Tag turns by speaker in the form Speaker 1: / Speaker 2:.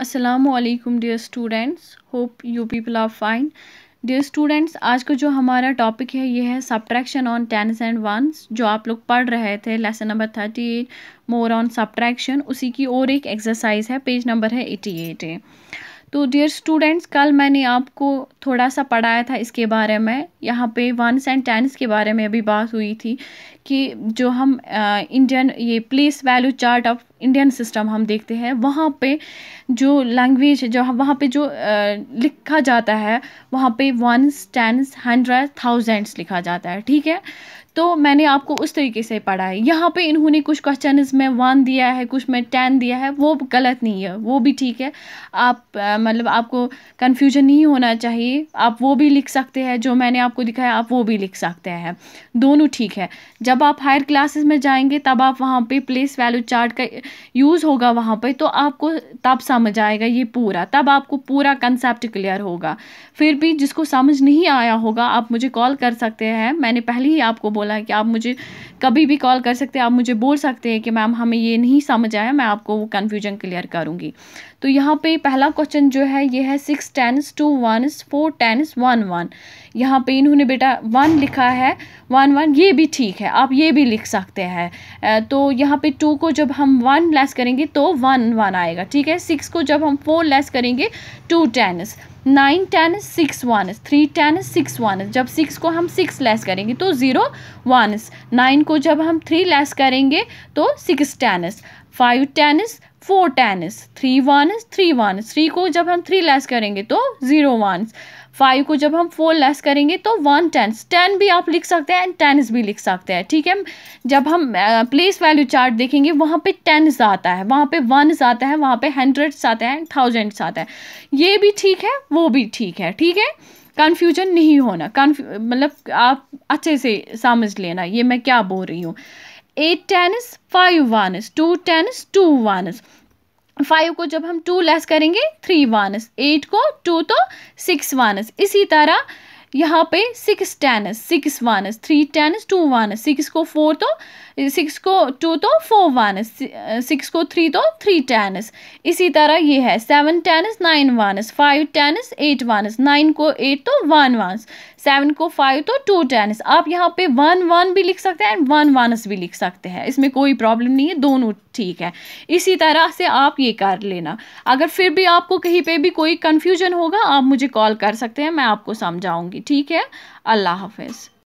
Speaker 1: Aslam dear students hope you people are fine dear students आज का जो हमारा टॉपिक है ये है subtraction on tens and ones जो आप लोग पढ़ रहे थे lesson number thirty eight more on subtraction उसी की और एक एक्सरसाइज है पेज नंबर है एटी एट तो डियर स्टूडेंट्स कल मैंने आपको थोड़ा सा पढ़ाया था इसके बारे में यहाँ पे वंस एंड टेंस के बारे में अभी बात हुई थी कि जो हम इंडियन ये place value chart of Indian system हम देखते हैं वहाँ पे जो लैंग्वेज जो वहाँ पे जो आ, लिखा जाता है वहाँ पे वंस टेंस हंड्रेड थाउजेंड्स लिखा जाता है ठीक है तो मैंने आपको उस तरीके से पढ़ा है यहाँ पे इन्होंने कुछ क्वेश्चन में वन दिया है कुछ में टेन दिया है वो गलत नहीं है वो भी ठीक है आप मतलब आपको कन्फ्यूजन नहीं होना चाहिए आप वो भी लिख सकते हैं जो मैंने आपको दिखाया आप वो भी लिख सकते हैं दोनों ठीक है जब आप हायर क्लासेस में जाएंगे तब आप वहाँ पर प्लेस वैल्यू चार्ट का यूज़ होगा वहाँ पर तो आपको तब समझ आएगा ये पूरा तब आपको पूरा कंसेप्ट क्लियर होगा फिर भी जिसको समझ नहीं आया होगा आप मुझे कॉल कर सकते हैं मैंने पहले ही आपको बोला बोला कि आप मुझे कभी भी कॉल कर सकते हैं आप मुझे बोल सकते हैं कि मैम हमें ये नहीं समझ आया मैं आपको वो कन्फ्यूजन क्लियर करूँगी तो यहाँ पे पहला क्वेश्चन जो है ये है six tens two one four tens one one यहाँ पे इन्होंने बेटा वन लिखा है वन वन ये भी ठीक है आप ये भी लिख सकते हैं तो यहाँ पे टू को जब हम वन लेस करेंगे तो वन वन आएगा ठीक है सिक्स को जब हम फोर लेस करेंगे two tens nine ten six ones three ten six one जब सिक्स को हम सिक्स लेस करेंगे तो ज़ीरो वनस नाइन को जब हम थ्री लेस करेंगे तो six tens five tens four tens three ones three ones three को जब हम थ्री लेस करेंगे तो ज़ीरो वनस फाइव को जब हम फोर लेस करेंगे तो वन टेंस टेन भी आप लिख सकते हैं एंड टेंस भी लिख सकते हैं ठीक है जब हम प्लेस वैल्यू चार्ट देखेंगे वहाँ पे टेंस आता है वहाँ पे वनस आता है वहाँ पे हंड्रेड्स आते हैं थाउजेंड्स आता है ये भी ठीक है वो भी ठीक है ठीक है कन्फ्यूजन नहीं होना कन्फ्यू मतलब आप अच्छे से समझ लेना ये मैं क्या बोल रही हूँ eight tens five ones two tens two ones five को जब हम टू लेस करेंगे थ्री वानस एट को टू तो सिक्स वानस इसी तरह यहाँ पे six tens six ones three tens two ones six को फोर तो सिक्स को टू तो फोर वानस सिक्स को थ्री तो थ्री टेनस इसी तरह ये है seven tens nine ones five tens eight ones nine को एट तो वन वानस सेवन को फाइव तो टू टेनस आप यहाँ पे वन वन भी लिख सकते हैं एंड वन वानस भी लिख सकते हैं इसमें कोई प्रॉब्लम नहीं है दोनों ठीक है इसी तरह से आप ये कर लेना अगर फिर भी आपको कहीं पे भी कोई कन्फ्यूजन होगा आप मुझे कॉल कर सकते हैं मैं आपको समझाऊंगी ठीक है अल्लाह हाफिज़